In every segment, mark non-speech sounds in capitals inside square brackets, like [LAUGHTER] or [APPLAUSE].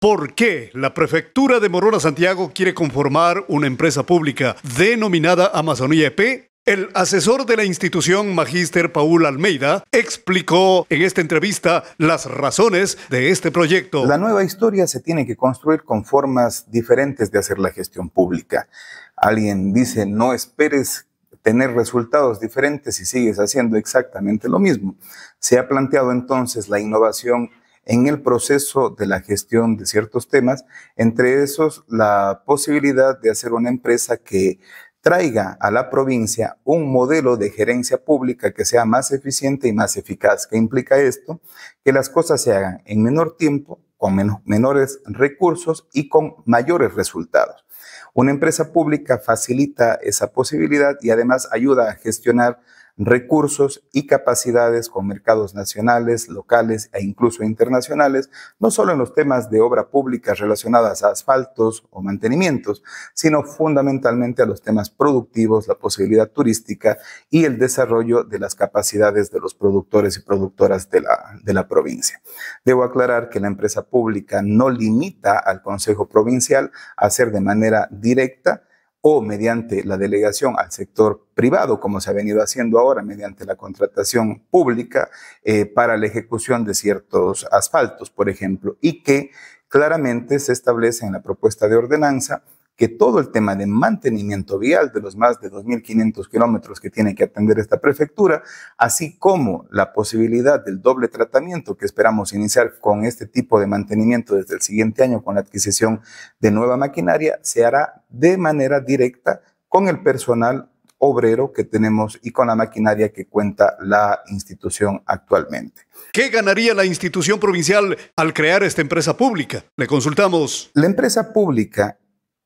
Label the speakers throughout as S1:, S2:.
S1: ¿Por qué la prefectura de Morona Santiago quiere conformar una empresa pública denominada Amazonía EP? El asesor de la institución, magíster Paul Almeida, explicó en esta entrevista las razones de este proyecto. La nueva historia
S2: se tiene que construir con formas diferentes de hacer la gestión pública. Alguien dice, no esperes tener resultados diferentes si sigues haciendo exactamente lo mismo. Se ha planteado entonces la innovación en el proceso de la gestión de ciertos temas, entre esos la posibilidad de hacer una empresa que traiga a la provincia un modelo de gerencia pública que sea más eficiente y más eficaz. ¿Qué implica esto? Que las cosas se hagan en menor tiempo, con menores recursos y con mayores resultados. Una empresa pública facilita esa posibilidad y además ayuda a gestionar recursos y capacidades con mercados nacionales, locales e incluso internacionales, no solo en los temas de obra pública relacionadas a asfaltos o mantenimientos, sino fundamentalmente a los temas productivos, la posibilidad turística y el desarrollo de las capacidades de los productores y productoras de la, de la provincia. Debo aclarar que la empresa pública no limita al Consejo Provincial a hacer de manera directa o mediante la delegación al sector privado, como se ha venido haciendo ahora mediante la contratación pública eh, para la ejecución de ciertos asfaltos, por ejemplo, y que claramente se establece en la propuesta de ordenanza que todo el tema de mantenimiento vial de los más de 2.500 kilómetros que tiene que atender esta prefectura, así como la posibilidad del doble tratamiento que esperamos iniciar con este tipo de mantenimiento desde el siguiente año con la adquisición de nueva maquinaria, se hará de manera directa con el personal obrero que tenemos y con la maquinaria que cuenta la institución actualmente.
S1: ¿Qué ganaría la institución provincial al crear esta empresa pública? Le consultamos. La empresa pública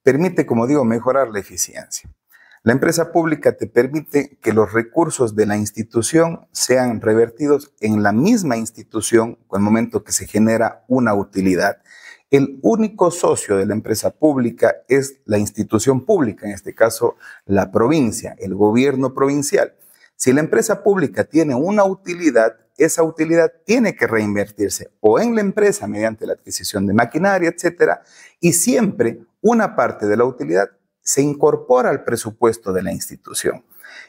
S1: permite, como digo, mejorar la eficiencia.
S2: La empresa pública te permite que los recursos de la institución sean revertidos en la misma institución el momento que se genera una utilidad. El único socio de la empresa pública es la institución pública, en este caso la provincia, el gobierno provincial. Si la empresa pública tiene una utilidad, esa utilidad tiene que reinvertirse o en la empresa mediante la adquisición de maquinaria, etcétera, y siempre una parte de la utilidad se incorpora al presupuesto de la institución.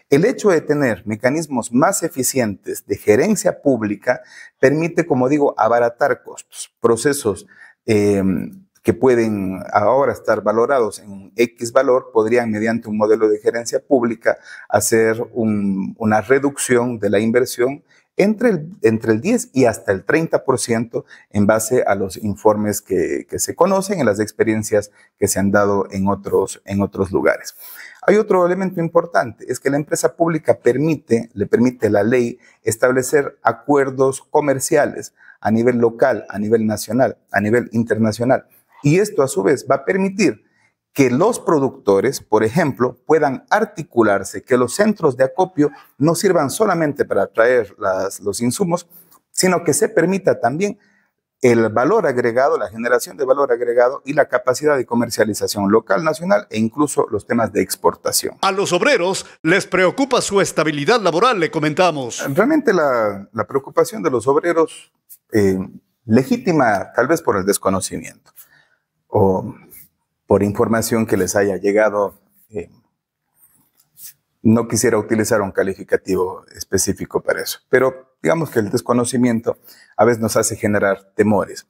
S2: El hecho de tener mecanismos más eficientes de gerencia pública permite, como digo, abaratar costos, procesos em, que pueden ahora estar valorados en X valor, podrían mediante un modelo de gerencia pública hacer una reducción de la inversión entre el, entre el 10 y hasta el 30% en base a los informes que, se conocen, en las experiencias que se han dado en otros, en otros lugares. Hay otro elemento importante, es que la empresa pública permite, le permite la ley establecer acuerdos comerciales a nivel local, a nivel nacional, a nivel internacional. Y esto a su vez va a permitir que los productores, por ejemplo, puedan articularse, que los centros de acopio no sirvan solamente para traer los insumos, sino que se permita también el valor agregado, la generación de valor agregado y la capacidad de comercialización local, nacional e incluso los temas de exportación.
S1: A los obreros les preocupa su estabilidad laboral, le comentamos. Realmente la,
S2: preocupación de
S1: los obreros,
S2: eh, legítima tal vez por el desconocimiento o por información que les haya llegado. Eh, no quisiera utilizar un calificativo específico para eso, pero digamos que el desconocimiento a veces nos hace generar temores.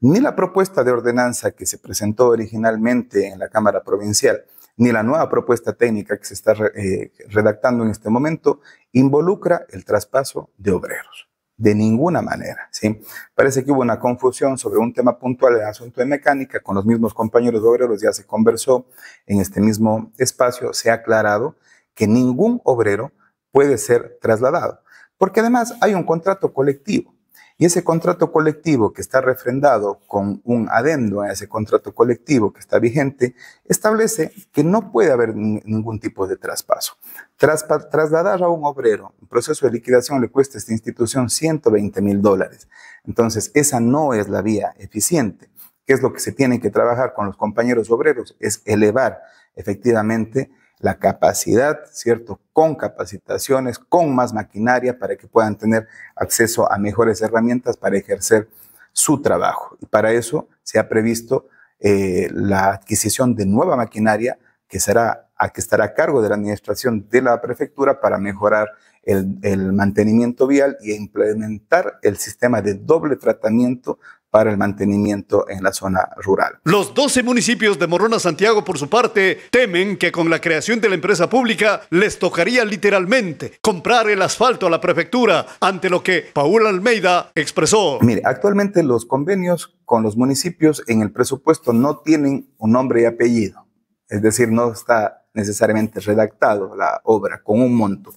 S2: Ni la propuesta de ordenanza que se presentó originalmente en la Cámara Provincial, ni la nueva propuesta técnica que se está eh, redactando en este momento, involucra el traspaso de obreros de ninguna manera. ¿sí? Parece que hubo una confusión sobre un tema puntual del asunto de mecánica con los mismos compañeros obreros, ya se conversó en este mismo espacio, se ha aclarado que ningún obrero puede ser trasladado, porque además hay un contrato colectivo. Y ese contrato colectivo que está refrendado con un adendo a ese contrato colectivo que está vigente, establece que no puede haber ningún tipo de traspaso. trasladar a un obrero un proceso de liquidación le cuesta a esta institución 120 mil dólares. Entonces, esa no es la vía eficiente. ¿Qué es lo que se tiene que trabajar con los compañeros obreros? Es elevar efectivamente la capacidad, ¿cierto? Con capacitaciones, con más maquinaria para que puedan tener acceso a mejores herramientas para ejercer su trabajo. Y para eso se ha previsto eh, la adquisición de nueva maquinaria que, será, a que estará a cargo de la administración de la prefectura para mejorar el, el mantenimiento vial y implementar el sistema de doble tratamiento para el mantenimiento en la zona rural.
S1: Los 12 municipios de Morona Santiago, por su parte, temen que con la creación de la empresa pública les tocaría literalmente comprar el asfalto a la prefectura, ante lo que Paul Almeida expresó.
S2: Mire, actualmente los convenios con los municipios en el presupuesto no tienen un nombre y apellido, es decir, no está necesariamente redactado la obra con un monto.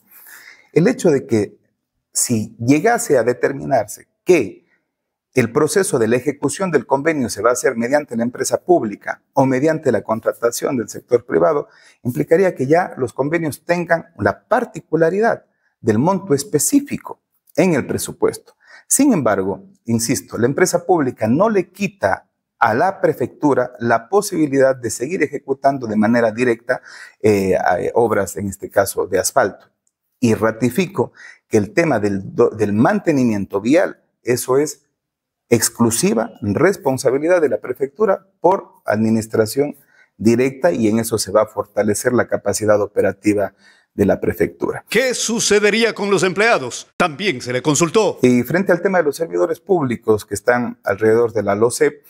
S2: El hecho de que si llegase a determinarse que el proceso de la ejecución del convenio se va a hacer mediante la empresa pública o mediante la contratación del sector privado, implicaría que ya los convenios tengan la particularidad del monto específico en el presupuesto. Sin embargo, insisto, la empresa pública no le quita a la prefectura la posibilidad de seguir ejecutando de manera directa eh, eh, obras, en este caso, de asfalto. Y ratifico que el tema del mantenimiento vial, eso es exclusiva responsabilidad de la prefectura por administración directa y en eso se va a fortalecer la capacidad operativa de la prefectura.
S1: ¿Qué sucedería con los empleados? También se le
S2: consultó. Y frente al tema de los servidores públicos que están alrededor de la LOCEP,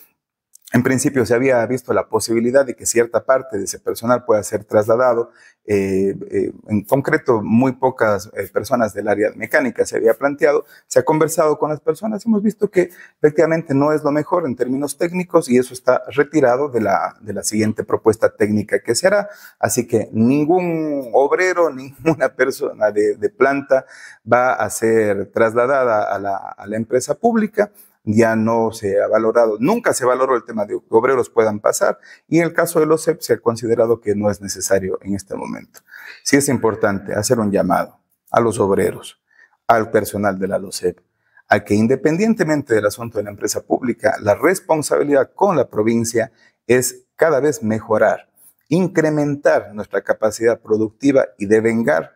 S2: en principio se había visto la posibilidad de que cierta parte de ese personal pueda ser trasladado eh, eh, en concreto muy pocas eh, personas del área mecánica se había planteado, se ha conversado con las personas, hemos visto que efectivamente no es lo mejor en términos técnicos y eso está retirado de la, siguiente propuesta técnica que se hará, así que ningún obrero, [LAUGHS] ninguna persona de, planta va a ser trasladada a la empresa pública ya no se ha valorado, nunca se valoró el tema de que obreros puedan pasar y en el caso de los CEP se ha considerado que no es necesario en este momento. Sí es importante hacer un llamado a los obreros, al personal de la OCEP, a que independientemente del asunto de la empresa pública, la responsabilidad con la provincia es cada vez mejorar, incrementar nuestra capacidad productiva y devengar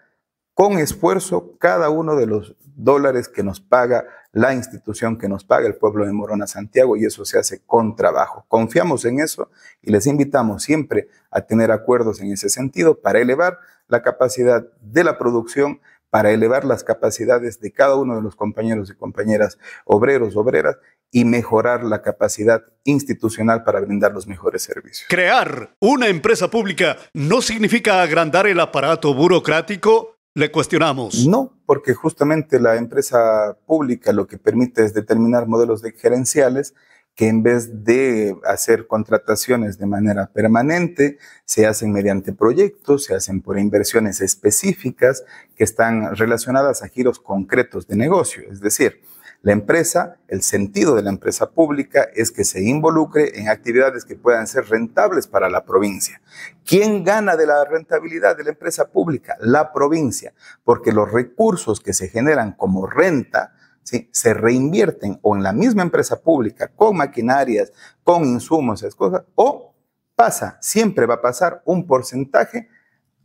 S2: con esfuerzo cada uno de los dólares que nos paga la institución, que nos paga el pueblo de Morona Santiago y eso se hace con trabajo. Confiamos en eso y les invitamos siempre a tener acuerdos en ese sentido para elevar la capacidad de la producción para elevar las capacidades de cada uno de los compañeros y compañeras obreros, obreras, y mejorar la capacidad institucional para brindar los mejores servicios.
S1: Crear una empresa pública no significa agrandar el aparato burocrático le cuestionamos.
S2: No, porque justamente la empresa pública lo que permite es determinar modelos de gerenciales que en vez de hacer contrataciones de manera permanente, se hacen mediante proyectos, se hacen por inversiones específicas que están relacionadas a giros concretos de negocio. Es decir, la empresa, el sentido de la empresa pública es que se involucre en actividades que puedan ser rentables para la provincia. ¿Quién gana de la rentabilidad de la empresa pública? La provincia, porque los recursos que se generan como renta se reinvierten o en la misma empresa pública, con maquinarias, con insumos, esas cosas, o pasa, siempre va a pasar un porcentaje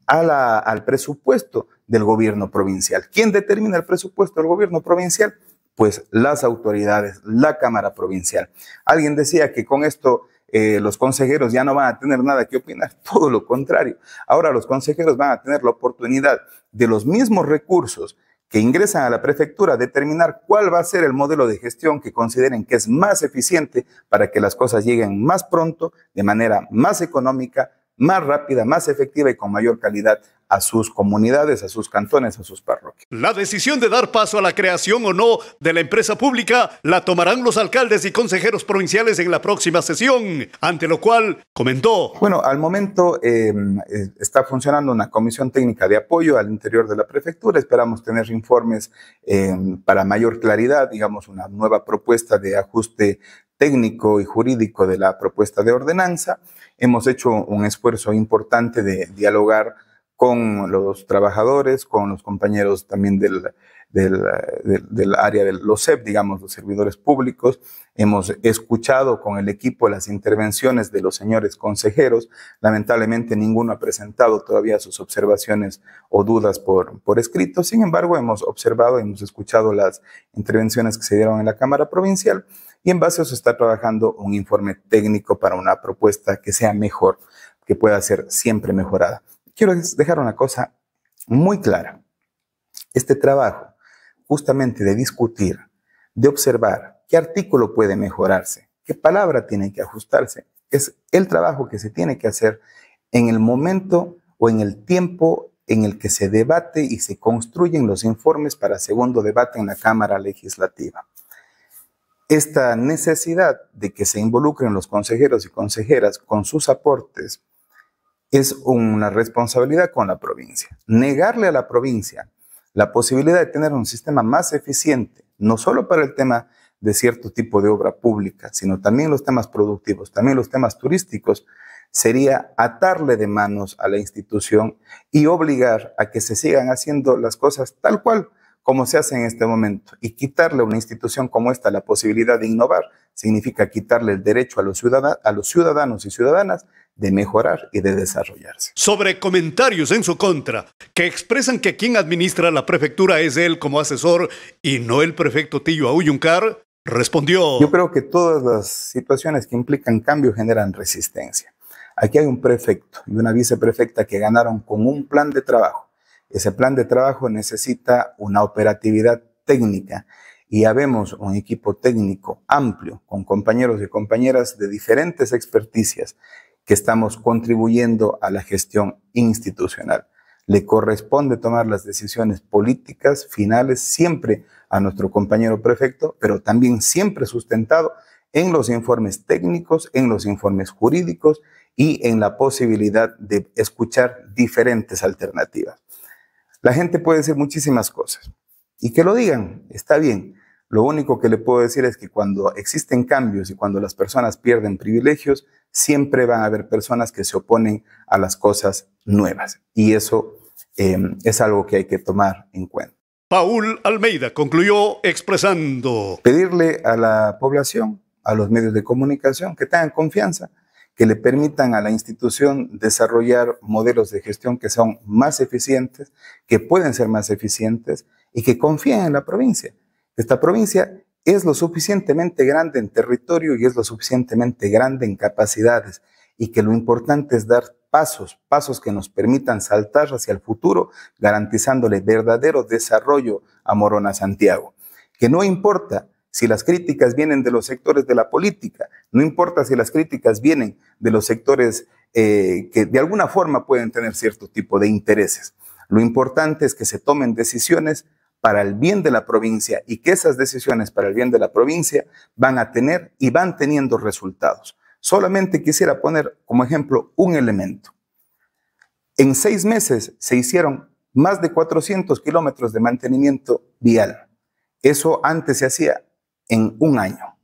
S2: al presupuesto del gobierno provincial. ¿Quién determina el presupuesto del gobierno provincial? pues las autoridades, la Cámara Provincial. Alguien decía que con esto eh, los consejeros ya no van a tener nada que opinar, [LAUGHS] todo lo contrario. Ahora los consejeros van a tener la oportunidad de los mismos recursos que ingresan a la prefectura determinar cuál va a ser el modelo de gestión que consideren que es más eficiente para que las cosas lleguen más pronto, de manera más económica, más rápida, más efectiva y con mayor calidad a sus comunidades, a sus cantones, a sus parroquias.
S1: La decisión de dar paso a la creación o no de la empresa pública la tomarán los alcaldes y consejeros provinciales en la próxima sesión, ante lo cual comentó.
S2: Bueno, al momento em, está funcionando una comisión técnica de apoyo al interior de la prefectura. Esperamos tener informes em, para mayor claridad, digamos, una nueva propuesta de ajuste técnico y jurídico de la propuesta de ordenanza. Hemos hecho un esfuerzo importante de dialogar con los trabajadores, con los compañeros también del, área de los SEP, digamos, los servidores públicos. Hemos escuchado con el equipo las intervenciones de los señores consejeros. Lamentablemente ninguno ha presentado todavía sus observaciones o dudas por, por escrito. Sin embargo, hemos observado, hemos escuchado las intervenciones que se dieron en la Cámara Provincial y en base a eso está trabajando un informe técnico para una propuesta que sea mejor, que pueda ser siempre mejorada. Quiero dejar una cosa muy clara. Este trabajo justamente de discutir, de observar qué artículo puede mejorarse, qué palabra tiene que ajustarse, es el trabajo que se tiene que hacer en el momento o en el tiempo en el que se debate y se construyen los informes para segundo debate en la Cámara Legislativa. Esta necesidad de que se involucren los consejeros y consejeras con sus aportes es una responsabilidad con la provincia. Negarle a la provincia la posibilidad de tener un sistema más eficiente, no solo para el tema de cierto tipo de obra pública, sino también los temas productivos, también los temas turísticos, sería atarle de manos a la institución y obligar a que se sigan haciendo las cosas tal cual como se hace en este momento. Y quitarle a una institución como esta la posibilidad de innovar significa quitarle el derecho a los, a los ciudadanos y ciudadanas de mejorar y de desarrollarse.
S1: Sobre comentarios en su contra, que expresan que quien administra la prefectura es él como asesor y no el prefecto Tillo Auyuncar, respondió.
S2: Yo creo que todas las situaciones que implican cambio generan resistencia. Aquí hay un prefecto y una viceprefecta que ganaron con un plan de trabajo ese plan de trabajo necesita una operatividad técnica y habemos un equipo técnico amplio con compañeros y compañeras de diferentes experticias que estamos contribuyendo a la gestión institucional. Le corresponde tomar las decisiones políticas finales siempre a nuestro compañero prefecto, pero también siempre sustentado en los informes técnicos, en los informes jurídicos y en la posibilidad de escuchar diferentes alternativas. La gente puede decir muchísimas cosas y que lo digan, está bien. Lo único que le puedo decir es que cuando existen cambios y cuando las personas pierden privilegios, siempre van a haber personas que se oponen a las cosas nuevas. Y eso em, es algo que hay que tomar en cuenta.
S1: Paul Almeida concluyó
S2: expresando. Pedirle a la población, a los medios de comunicación, que tengan confianza que le permitan a la institución desarrollar modelos de gestión que son más eficientes, que pueden ser más eficientes y que confíen en la provincia. Esta provincia es lo suficientemente grande en territorio y es lo suficientemente grande en capacidades y que lo importante es dar pasos, pasos que nos permitan saltar hacia el futuro, garantizándole verdadero desarrollo a Morona Santiago. Que no importa si las críticas vienen de los sectores de la política, no importa si las críticas vienen de los sectores eh, que de alguna forma pueden tener cierto tipo de intereses. Lo importante es que se tomen decisiones para el bien de la provincia y que esas decisiones para el bien de la provincia van a tener y van teniendo resultados. Solamente quisiera poner como ejemplo un elemento. En seis meses se hicieron más de 400 kilómetros de mantenimiento vial. Eso antes se hacía en un año.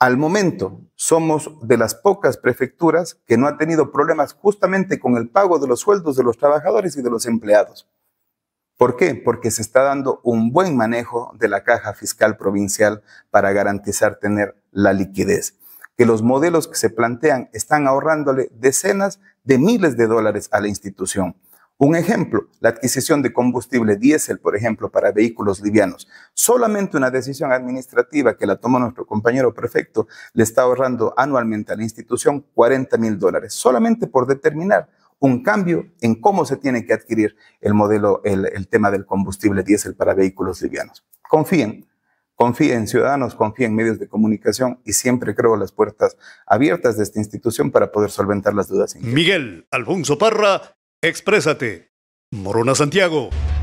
S2: Al momento, somos de las pocas prefecturas que no ha tenido problemas justamente con el pago de los sueldos de los trabajadores y de los empleados. ¿Por qué? Porque se está dando un buen manejo de la caja fiscal provincial para garantizar tener la liquidez. Que los modelos que se plantean están ahorrándole decenas de miles de dólares a la institución. Un ejemplo, la adquisición de combustible diésel, por ejemplo, para vehículos livianos. Solamente una decisión administrativa que la tomó nuestro compañero prefecto le está ahorrando anualmente a la institución 40 mil dólares, solamente por determinar un cambio en cómo se tiene que adquirir el modelo, el, tema del combustible diésel para vehículos livianos. Confíen, confíen ciudadanos, confíen medios de comunicación y siempre creo las puertas abiertas de esta institución para poder solventar las dudas.
S1: Miguel Alfonso Parra Exprésate. Morona Santiago.